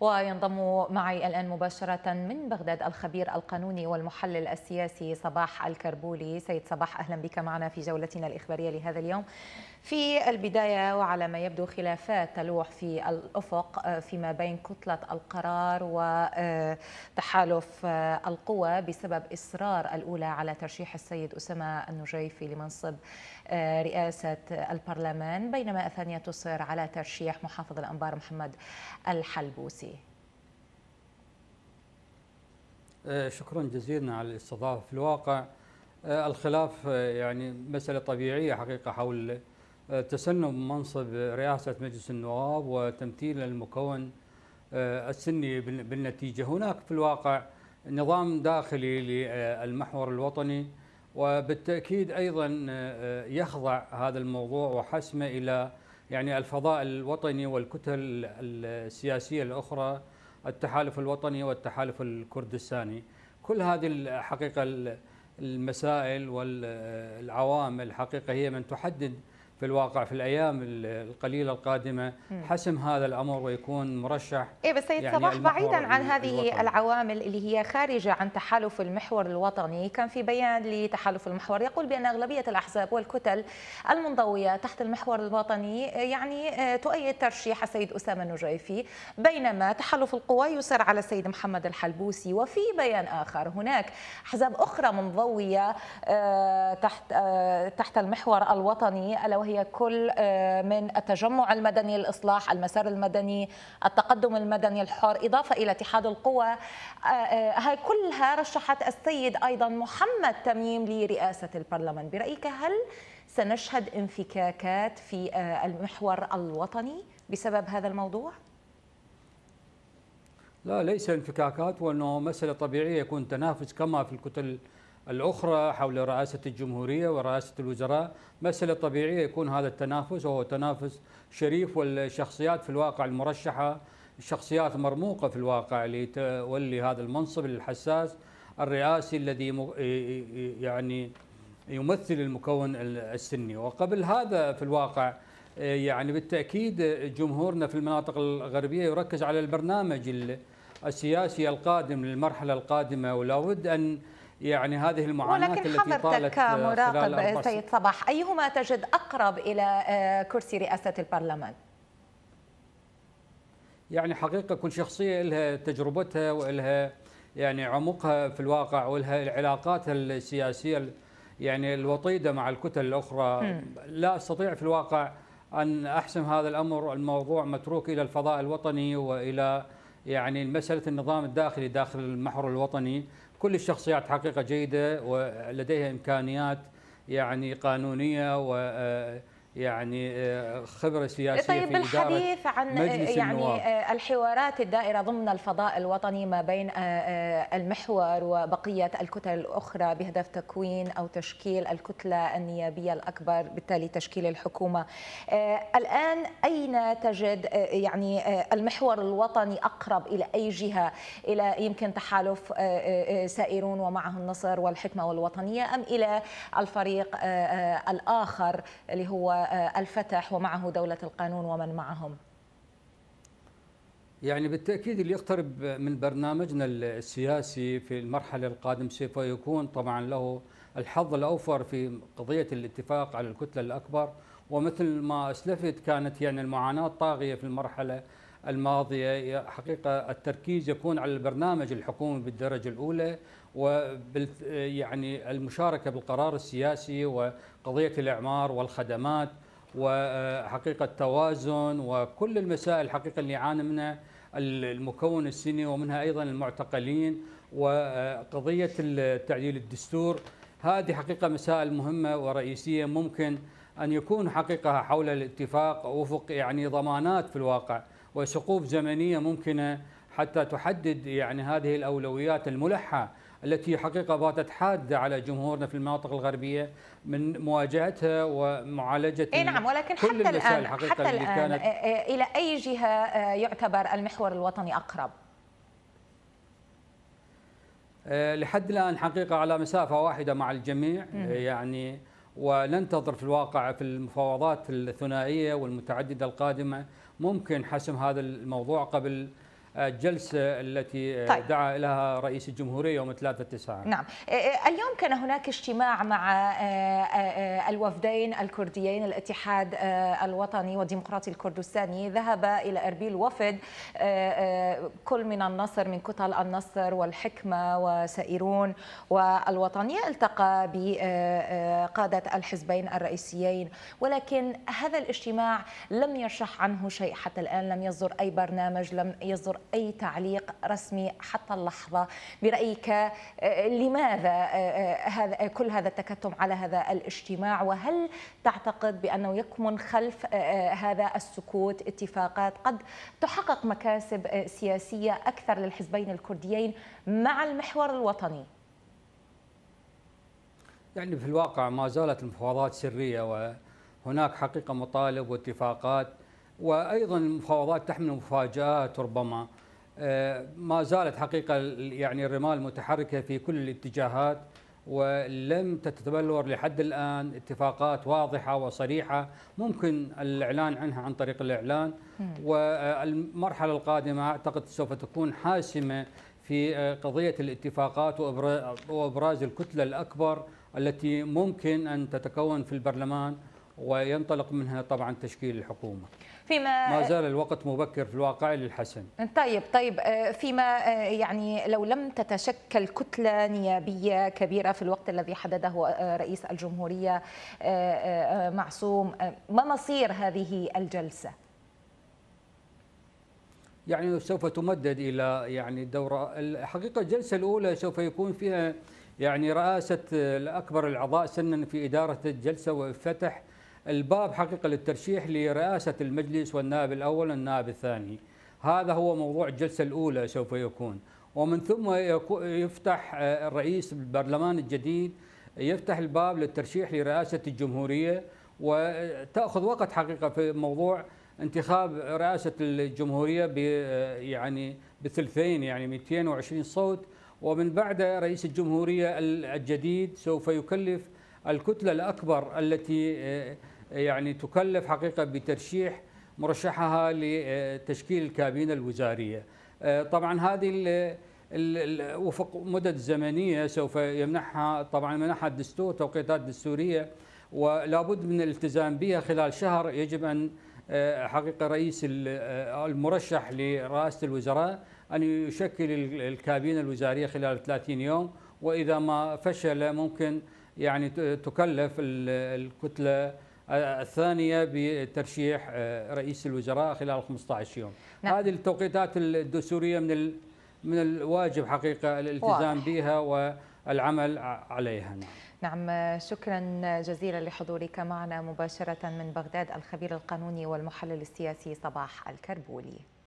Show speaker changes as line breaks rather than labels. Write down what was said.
وينضم معي الآن مباشرة من بغداد الخبير القانوني والمحلل السياسي صباح الكربولي سيد صباح أهلا بك معنا في جولتنا الإخبارية لهذا اليوم في البداية وعلى ما يبدو خلافات تلوح في الأفق آه، فيما بين كتلة القرار وتحالف آه، القوى بسبب إصرار الأولى على ترشيح السيد أسامة النجيفي لمنصب آه، رئاسة البرلمان بينما الثانية تصر على ترشيح محافظ الأنبار محمد الحلبوسي
شكرا جزيلا على الاستضافة في الواقع الخلاف يعني مسألة طبيعية حقيقة حول آه، تسنم منصب رئاسة مجلس النواب وتمثيل المكون آه، السني بالنتيجة هناك في الواقع نظام داخلي للمحور الوطني وبالتأكيد أيضا آه، يخضع هذا الموضوع وحسمه إلى يعني الفضاء الوطني والكتل السياسية الأخرى التحالف الوطني والتحالف الكردستاني كل هذه الحقيقة المسائل والعوامل الحقيقة هي من تحدد في الواقع في الايام القليله القادمه حسم هذا الامر ويكون مرشح اي بس سيد يعني صباح بعيدا عن هذه الوطني.
العوامل اللي هي خارجه عن تحالف المحور الوطني كان في بيان لتحالف المحور يقول بان اغلبيه الاحزاب والكتل المنضويه تحت المحور الوطني يعني آه، تؤيد ترشيح السيد اسامه النجيفي بينما تحالف القوى يسر على السيد محمد الحلبوسي وفي بيان اخر هناك احزاب اخرى منضويه آه، تحت آه، تحت المحور الوطني الا وهي كل آه، من التجمع المدني الإصلاح المسار المدني التقدم المدني الحر إضافة إلى اتحاد القوى آه، آه، هاي كلها رشحت السيد أيضا محمد تميم لرئاسة البرلمان برأيك هل سنشهد انفكاكات في المحور الوطني بسبب هذا الموضوع؟
لا ليس انفكاكات وانه مساله طبيعيه يكون تنافس كما في الكتل الأخرى حول رئاسة الجمهورية ورئاسة الوزراء مسألة طبيعية يكون هذا التنافس وهو تنافس شريف والشخصيات في الواقع المرشحة شخصيات مرموقة في الواقع لتولي هذا المنصب الحساس الرئاسي الذي يعني يمثل المكون السني وقبل هذا في الواقع يعني بالتأكيد جمهورنا في المناطق الغربية يركز على البرنامج السياسي القادم للمرحلة القادمة ولا بد أن يعني هذه المعاناة ولكن التي طالت كمراقب سيد
صباح أيهما تجد أقرب إلى آه، كرسي رئاسة البرلمان؟
يعني حقيقة كل شخصية لها تجربتها ولها يعني عمقها في الواقع ولها علاقاتها السياسية يعني الوطيدة مع الكتل الأخرى م. لا أستطيع في الواقع أن أحسم هذا الأمر الموضوع متروك إلى الفضاء الوطني وإلى يعني مسألة النظام الداخلي داخل المحور الوطني كل الشخصيات حقيقه جيده ولديها امكانيات يعني قانونيه و آه، يعني آه، خبره سياسيه طيب في الحديث عن آه، مجلس يعني النواب. آه،
الحوارات الدائره ضمن الفضاء الوطني ما بين المحور وبقيه الكتل الاخرى بهدف تكوين او تشكيل الكتله النيابيه الاكبر بالتالي تشكيل الحكومه الان اين تجد يعني المحور الوطني اقرب الى اي جهه الى يمكن تحالف سائرون ومعه النصر والحكمه والوطنيه ام الى الفريق الاخر اللي هو آه، الفتح ومعه دولة القانون ومن معهم
يعني بالتأكيد اللي يقترب من برنامجنا السياسي في المرحلة القادمة سوف يكون طبعا له الحظ الأوفر في قضية الاتفاق على الكتلة الأكبر ومثل ما أسلفت كانت يعني المعاناة طاغية في المرحلة الماضية حقيقة التركيز يكون على البرنامج الحكومي بالدرجة الأولى و يعني المشاركة بالقرار السياسي وقضية الإعمار والخدمات وحقيقة التوازن وكل المسائل حقيقة اللي يعاني منها المكون السني ومنها أيضا المعتقلين وقضية تعديل الدستور هذه حقيقة مسائل مهمة ورئيسية ممكن أن يكون حقيقة حول الاتفاق وفق يعني ضمانات في الواقع وثقوب زمنية ممكنة حتى تحدد يعني هذه الأولويات الملحة التي حقيقة باتت حادة على جمهورنا في المناطق الغربية من مواجهتها ومعالجة إيه نعم ولكن كل حتى الآن حتى الآن كانت
إلى أي جهة آه، يعتبر المحور الوطني أقرب؟
آه، لحد الآن حقيقة على مسافة واحدة مع الجميع يعني وننتظر في الواقع في المفاوضات الثنائيه والمتعدده القادمه ممكن حسم هذا الموضوع قبل الجلسة التي آه، طيب. دعا لها رئيس الجمهورية يوم 3 9 نعم
آه، آه، اليوم كان هناك اجتماع مع الوفدين الكرديين الاتحاد الوطني والديمقراطي الكردستاني ذهب إلى أربيل وفد كل من النصر من كتل النصر والحكمة وسائرون والوطنية التقى بقادة الحزبين الرئيسيين ولكن هذا الاجتماع لم يرشح عنه شيء حتى الآن لم يصدر أي برنامج لم يصدر أي تعليق رسمي حتى اللحظة برأيك آه، لماذا آه، آه، هذا كل هذا التكتم على هذا الاجتماع وهل تعتقد بأنه يكمن خلف هذا السكوت اتفاقات قد تحقق مكاسب سياسية أكثر للحزبين الكرديين مع المحور الوطني؟
يعني في الواقع ما زالت المفاوضات سرية وهناك حقيقة مطالب واتفاقات وايضا المفاوضات تحمل مفاجات ربما آه، ما زالت حقيقه يعني الرمال متحركه في كل الاتجاهات ولم تتبلور لحد الان اتفاقات واضحه وصريحه ممكن الاعلان عنها عن طريق الاعلان والمرحله القادمه اعتقد سوف تكون حاسمه في آه، قضيه الاتفاقات وابراز الكتله الاكبر التي ممكن ان تتكون في البرلمان وينطلق منها طبعا تشكيل الحكومة
فيما ما زال
الوقت مبكر في الواقع للحسم
طيب طيب آه، فيما آه، يعني لو لم تتشكل كتلة نيابية كبيرة في الوقت الذي حدده آه، رئيس الجمهورية معصوم ما مصير هذه الجلسة؟
يعني سوف تمدد الى يعني دوره الحقيقه الجلسه الاولى سوف يكون فيها يعني رئاسه الأكبر الاعضاء سنا في اداره الجلسه وفتح الباب حقيقة للترشيح لرئاسة المجلس والنائب الأول والنائب الثاني هذا هو موضوع الجلسة الأولى سوف يكون ومن ثم يفتح آه، الرئيس البرلمان الجديد يفتح الباب للترشيح لرئاسة الجمهورية وتأخذ وقت حقيقة في موضوع انتخاب رئاسة الجمهورية آه، يعني بثلثين يعني 220 صوت ومن بعد رئيس الجمهورية الجديد سوف يكلف الكتلة الأكبر التي آه، يعني تكلف حقيقة بترشيح مرشحها لتشكيل الكابينة الوزارية آه، طبعا هذه وفق مدد زمنية سوف يمنحها طبعا منحها الدستور توقيتات دستورية ولا بد من الالتزام بها خلال شهر يجب أن آه، حقيقة رئيس آه، المرشح لرئاسة الوزراء أن يشكل الكابينة الوزارية خلال 30 يوم وإذا ما فشل ممكن يعني تكلف الكتلة الثانية بترشيح آه، رئيس الوزراء خلال 15 يوم نعم. هذه التوقيتات الدستورية من من الواجب حقيقة الالتزام بها والعمل عليها
نعم. نعم شكرا جزيلا لحضورك معنا مباشرة من بغداد الخبير القانوني والمحلل السياسي صباح الكربولي